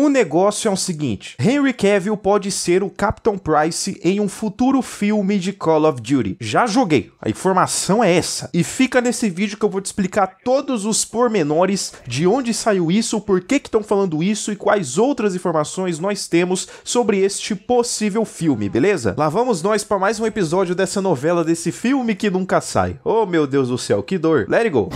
O negócio é o seguinte: Henry Cavill pode ser o Capitão Price em um futuro filme de Call of Duty. Já joguei, a informação é essa. E fica nesse vídeo que eu vou te explicar todos os pormenores de onde saiu isso, por que estão falando isso e quais outras informações nós temos sobre este possível filme, beleza? Lá vamos nós para mais um episódio dessa novela, desse filme que nunca sai. Oh meu Deus do céu, que dor! Let it go!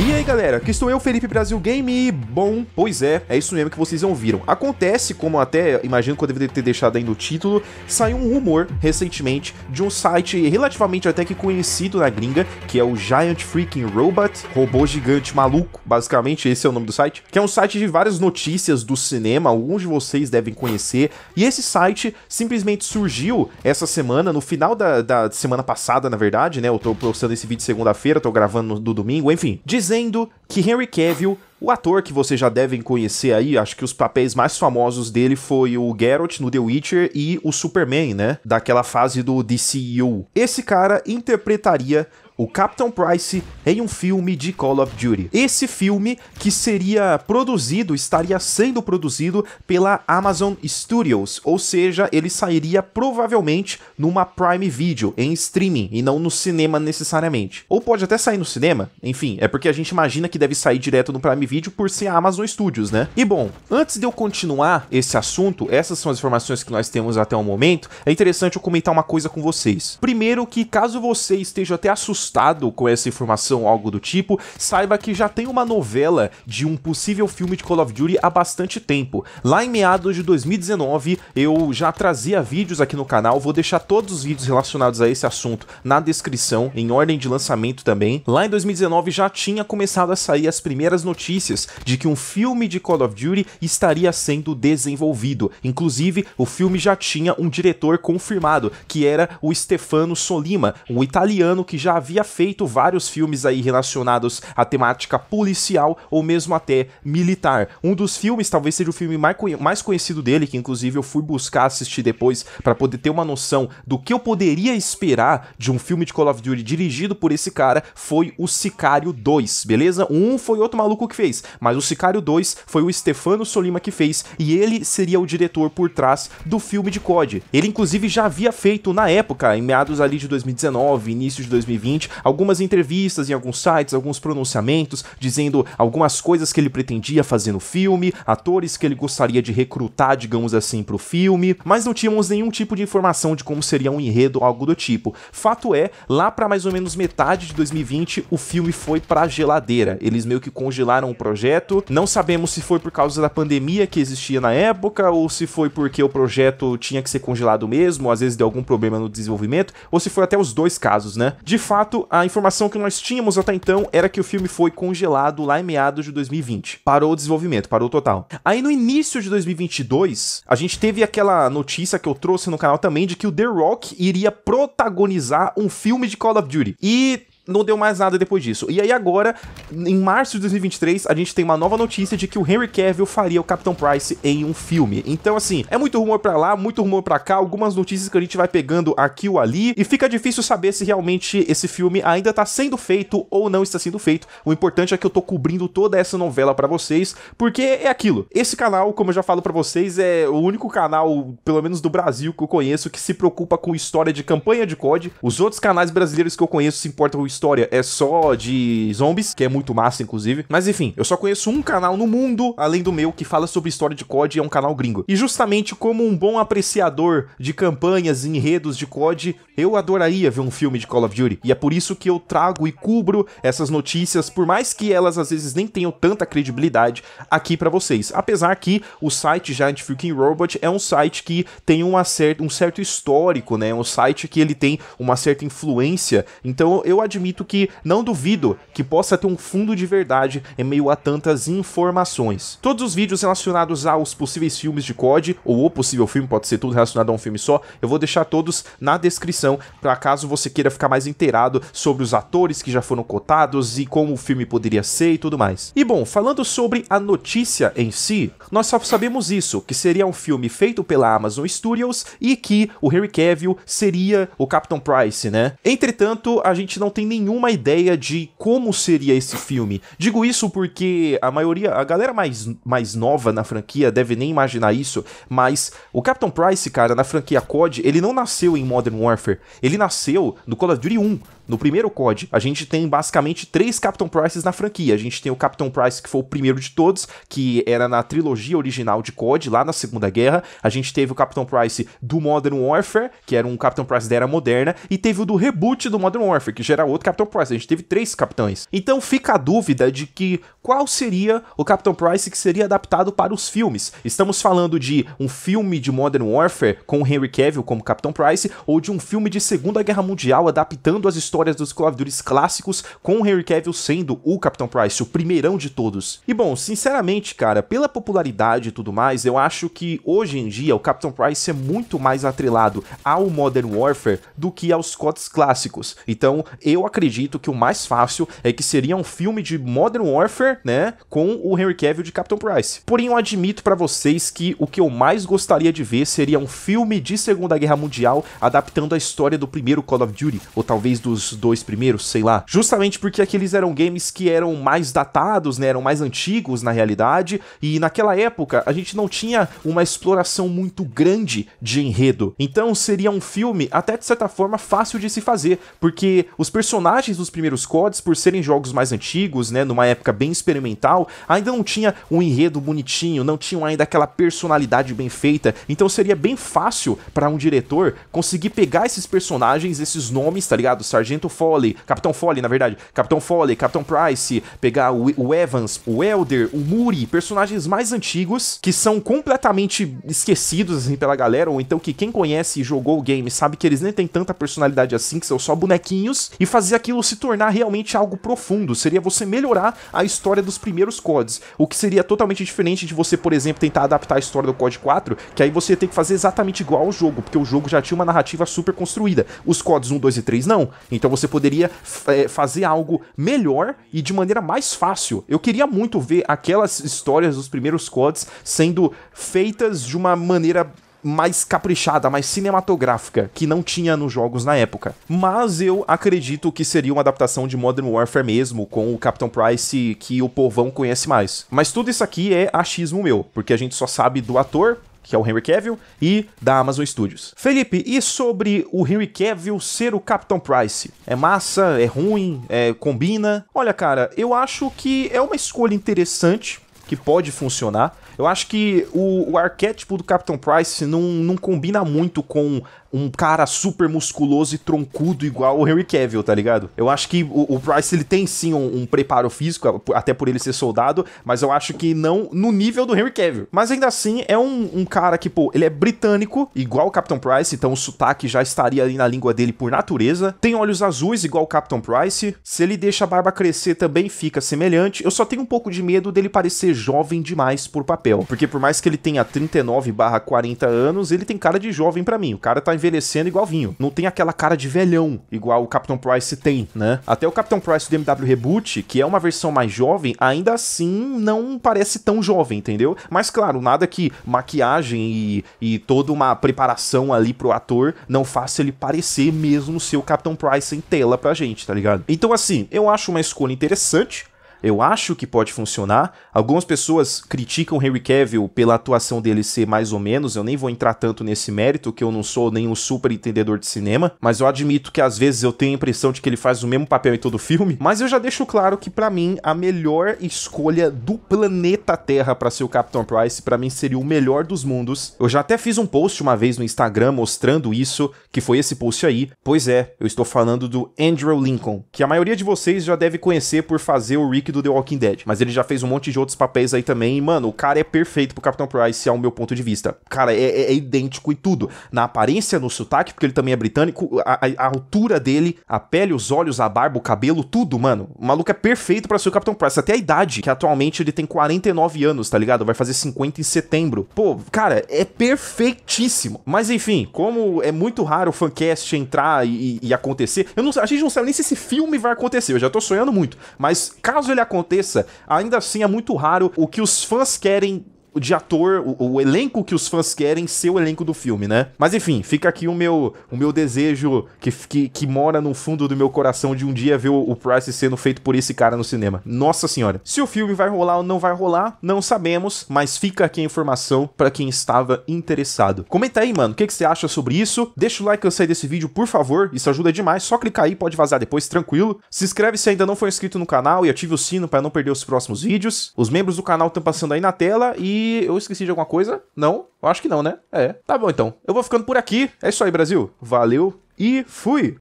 E aí galera, aqui estou eu, Felipe Brasil Game, bom, pois é, é isso mesmo que vocês ouviram. Acontece, como até imagino que eu deveria ter deixado aí no título, saiu um rumor recentemente de um site relativamente até que conhecido na gringa, que é o Giant Freaking Robot, robô gigante maluco, basicamente esse é o nome do site, que é um site de várias notícias do cinema, alguns de vocês devem conhecer, e esse site simplesmente surgiu essa semana, no final da, da semana passada, na verdade, né, eu tô postando esse vídeo segunda-feira, tô gravando no, do domingo, enfim, dizendo dizendo que Henry Cavill, o ator que vocês já devem conhecer aí, acho que os papéis mais famosos dele foi o Geralt no The Witcher e o Superman, né? Daquela fase do DCU. Esse cara interpretaria o Captain Price em um filme de Call of Duty. Esse filme que seria produzido, estaria sendo produzido pela Amazon Studios, ou seja, ele sairia provavelmente numa Prime Video, em streaming, e não no cinema necessariamente. Ou pode até sair no cinema, enfim, é porque a gente imagina que deve sair direto no Prime Video por ser a Amazon Studios, né? E bom, antes de eu continuar esse assunto, essas são as informações que nós temos até o momento, é interessante eu comentar uma coisa com vocês. Primeiro que caso você esteja até assustado assustado com essa informação ou algo do tipo, saiba que já tem uma novela de um possível filme de Call of Duty há bastante tempo. Lá em meados de 2019, eu já trazia vídeos aqui no canal, vou deixar todos os vídeos relacionados a esse assunto na descrição, em ordem de lançamento também. Lá em 2019 já tinha começado a sair as primeiras notícias de que um filme de Call of Duty estaria sendo desenvolvido. Inclusive, o filme já tinha um diretor confirmado, que era o Stefano Solima, um italiano que já havia havia feito vários filmes aí relacionados à temática policial ou mesmo até militar. Um dos filmes, talvez seja o filme mais conhecido dele, que inclusive eu fui buscar assistir depois para poder ter uma noção do que eu poderia esperar de um filme de Call of Duty dirigido por esse cara, foi o Sicário 2, beleza? Um foi outro maluco que fez, mas o Sicário 2 foi o Stefano Solima que fez e ele seria o diretor por trás do filme de COD. Ele inclusive já havia feito na época, em meados ali de 2019, início de 2020, algumas entrevistas em alguns sites, alguns pronunciamentos, dizendo algumas coisas que ele pretendia fazer no filme, atores que ele gostaria de recrutar, digamos assim, pro filme, mas não tínhamos nenhum tipo de informação de como seria um enredo ou algo do tipo. Fato é, lá para mais ou menos metade de 2020, o filme foi pra geladeira. Eles meio que congelaram o projeto. Não sabemos se foi por causa da pandemia que existia na época, ou se foi porque o projeto tinha que ser congelado mesmo, ou às vezes deu algum problema no desenvolvimento, ou se foi até os dois casos, né? De fato, a informação que nós tínhamos até então era que o filme foi congelado lá em meados de 2020. Parou o desenvolvimento, parou o total. Aí no início de 2022, a gente teve aquela notícia que eu trouxe no canal também de que o The Rock iria protagonizar um filme de Call of Duty. E não deu mais nada depois disso. E aí agora, em março de 2023, a gente tem uma nova notícia de que o Henry Cavill faria o Capitão Price em um filme. Então, assim, é muito rumor para lá, muito rumor para cá, algumas notícias que a gente vai pegando aqui ou ali, e fica difícil saber se realmente esse filme ainda tá sendo feito ou não está sendo feito. O importante é que eu tô cobrindo toda essa novela para vocês, porque é aquilo. Esse canal, como eu já falo para vocês, é o único canal, pelo menos do Brasil que eu conheço, que se preocupa com história de campanha de COD. Os outros canais brasileiros que eu conheço se importam com história é só de zombies, que é muito massa, inclusive. Mas enfim, eu só conheço um canal no mundo, além do meu, que fala sobre história de COD e é um canal gringo. E justamente como um bom apreciador de campanhas e enredos de COD, eu adoraria ver um filme de Call of Duty. E é por isso que eu trago e cubro essas notícias, por mais que elas às vezes nem tenham tanta credibilidade aqui para vocês. Apesar que o site Giant Freaking Robot é um site que tem uma certa, um certo histórico, né? Um site que ele tem uma certa influência. Então eu admiro que não duvido que possa ter um fundo de verdade em meio a tantas informações. Todos os vídeos relacionados aos possíveis filmes de COD ou o possível filme, pode ser tudo relacionado a um filme só, eu vou deixar todos na descrição para caso você queira ficar mais inteirado sobre os atores que já foram cotados e como o filme poderia ser e tudo mais. E bom, falando sobre a notícia em si, nós só sabemos isso, que seria um filme feito pela Amazon Studios e que o Harry Cavill seria o Capitão Price, né? Entretanto, a gente não tem nenhum nenhuma ideia de como seria esse filme. Digo isso porque a maioria, a galera mais, mais nova na franquia deve nem imaginar isso, mas o Captain Price, cara, na franquia COD, ele não nasceu em Modern Warfare, ele nasceu no Call of Duty 1. No primeiro COD, a gente tem basicamente três Captain Prices na franquia. A gente tem o Captain Price, que foi o primeiro de todos, que era na trilogia original de COD, lá na Segunda Guerra. A gente teve o Captain Price do Modern Warfare, que era um Captain Price da era moderna, e teve o do reboot do Modern Warfare, que já era outro Captain Price. A gente teve três capitães. Então fica a dúvida de que qual seria o Captain Price que seria adaptado para os filmes. Estamos falando de um filme de Modern Warfare com Henry Cavill como Captain Price, ou de um filme de Segunda Guerra Mundial adaptando as histórias histórias dos colaboradores clássicos, com o Henry Cavill sendo o Capitão Price, o primeirão de todos. E bom, sinceramente, cara, pela popularidade e tudo mais, eu acho que hoje em dia o Capitão Price é muito mais atrelado ao Modern Warfare do que aos CODs clássicos. Então, eu acredito que o mais fácil é que seria um filme de Modern Warfare, né, com o Henry Cavill de Capitão Price. Porém, eu admito para vocês que o que eu mais gostaria de ver seria um filme de Segunda Guerra Mundial adaptando a história do primeiro Call of Duty, ou talvez dos os dois primeiros, sei lá. Justamente porque aqueles eram games que eram mais datados, né? Eram mais antigos na realidade. E naquela época a gente não tinha uma exploração muito grande de enredo. Então seria um filme, até de certa forma, fácil de se fazer. Porque os personagens dos primeiros CODs, por serem jogos mais antigos, né? Numa época bem experimental, ainda não tinha um enredo bonitinho, não tinham ainda aquela personalidade bem feita. Então seria bem fácil para um diretor conseguir pegar esses personagens, esses nomes, tá ligado? Sargento Sargento Foley, Capitão Foley, na verdade, Capitão Foley, Capitão Price, pegar o, o Evans, o Elder, o Muri, personagens mais antigos que são completamente esquecidos assim, pela galera, ou então que quem conhece e jogou o game sabe que eles nem têm tanta personalidade assim, que são só bonequinhos, e fazer aquilo se tornar realmente algo profundo. Seria você melhorar a história dos primeiros CODs, o que seria totalmente diferente de você, por exemplo, tentar adaptar a história do COD 4, que aí você tem que fazer exatamente igual ao jogo, porque o jogo já tinha uma narrativa super construída. Os CODs 1, 2 e 3 não. Então então você poderia é, fazer algo melhor e de maneira mais fácil. Eu queria muito ver aquelas histórias dos primeiros CODs sendo feitas de uma maneira mais caprichada, mais cinematográfica, que não tinha nos jogos na época. Mas eu acredito que seria uma adaptação de Modern Warfare mesmo, com o Captain Price que o povão conhece mais. Mas tudo isso aqui é achismo meu, porque a gente só sabe do ator, que é o Henry Cavill, e da Amazon Studios. Felipe, e sobre o Henry Cavill ser o Capitão Price? É massa? É ruim? É, combina? Olha, cara, eu acho que é uma escolha interessante que pode funcionar. Eu acho que o, o, arquétipo do Capitão Price não, não combina muito com um cara super musculoso e troncudo igual o Henry Cavill, tá ligado? Eu acho que o, o Price, ele tem sim um, um, preparo físico, até por ele ser soldado, mas eu acho que não no nível do Henry Cavill. Mas ainda assim, é um, um cara que, pô, ele é britânico, igual o Captain Price, então o sotaque já estaria ali na língua dele por natureza. Tem olhos azuis, igual o Captain Price. Se ele deixa a barba crescer também fica semelhante. Eu só tenho um pouco de medo dele parecer jovem demais por papel, porque por mais que ele tenha 39 barra 40 anos, ele tem cara de jovem para mim. O cara tá envelhecendo igual vinho. Não tem aquela cara de velhão, igual o Capitão Price tem, né? Até o Capitão Price do MW Reboot, que é uma versão mais jovem, ainda assim não parece tão jovem, entendeu? Mas claro, nada que maquiagem e, e toda uma preparação ali pro ator não faça ele parecer mesmo ser o Capitão Price em tela pra gente, tá ligado? Então assim, eu acho uma escolha interessante eu acho que pode funcionar. Algumas pessoas criticam Henry Cavill pela atuação dele ser mais ou menos. Eu nem vou entrar tanto nesse mérito, que eu não sou nenhum super entendedor de cinema. Mas eu admito que às vezes eu tenho a impressão de que ele faz o mesmo papel em todo o filme. Mas eu já deixo claro que para mim a melhor escolha do planeta Terra para ser o Capitão Price, para mim seria o melhor dos mundos. Eu já até fiz um post uma vez no Instagram mostrando isso, que foi esse post aí. Pois é, eu estou falando do Andrew Lincoln, que a maioria de vocês já deve conhecer por fazer o Rick Rick do The Walking Dead. Mas ele já fez um monte de outros papéis aí também. E, mano, o cara é perfeito pro Capitão Price, ao meu ponto de vista. Cara, é, é, é idêntico e tudo. Na aparência, no sotaque, porque ele também é britânico, a, a, a, altura dele, a pele, os olhos, a barba, o cabelo, tudo, mano. O maluco é perfeito para ser o Capitão Price. Até a idade, que atualmente ele tem 49 anos, tá ligado? Vai fazer 50 em setembro. Pô, cara, é perfeitíssimo. Mas enfim, como é muito raro o fancast entrar e, e acontecer, eu não, a gente não sabe nem se esse filme vai acontecer. Eu já tô sonhando muito. Mas caso ele ele aconteça, ainda assim é muito raro o que os fãs querem Tipo de ator, o, o, elenco que os fãs querem ser o elenco do filme, né? Mas enfim, fica aqui o meu, o meu desejo que, que, que mora no fundo do meu coração de um dia ver o, o Price sendo feito por esse cara no cinema. Nossa senhora. Se o filme vai rolar ou não vai rolar, não sabemos, mas fica aqui a informação para quem estava interessado. Comenta aí, mano, o que, que você acha sobre isso? Deixa o like eu sair desse vídeo, por favor, isso ajuda demais. Só clicar aí, pode vazar depois, tranquilo. Se inscreve se ainda não for inscrito no canal e ative o sino para não perder os próximos vídeos. Os membros do canal estão passando aí na tela e eu esqueci de alguma coisa? Não? Eu acho que não, né? É. Tá bom então. Eu vou ficando por aqui. É isso aí, Brasil. Valeu e fui!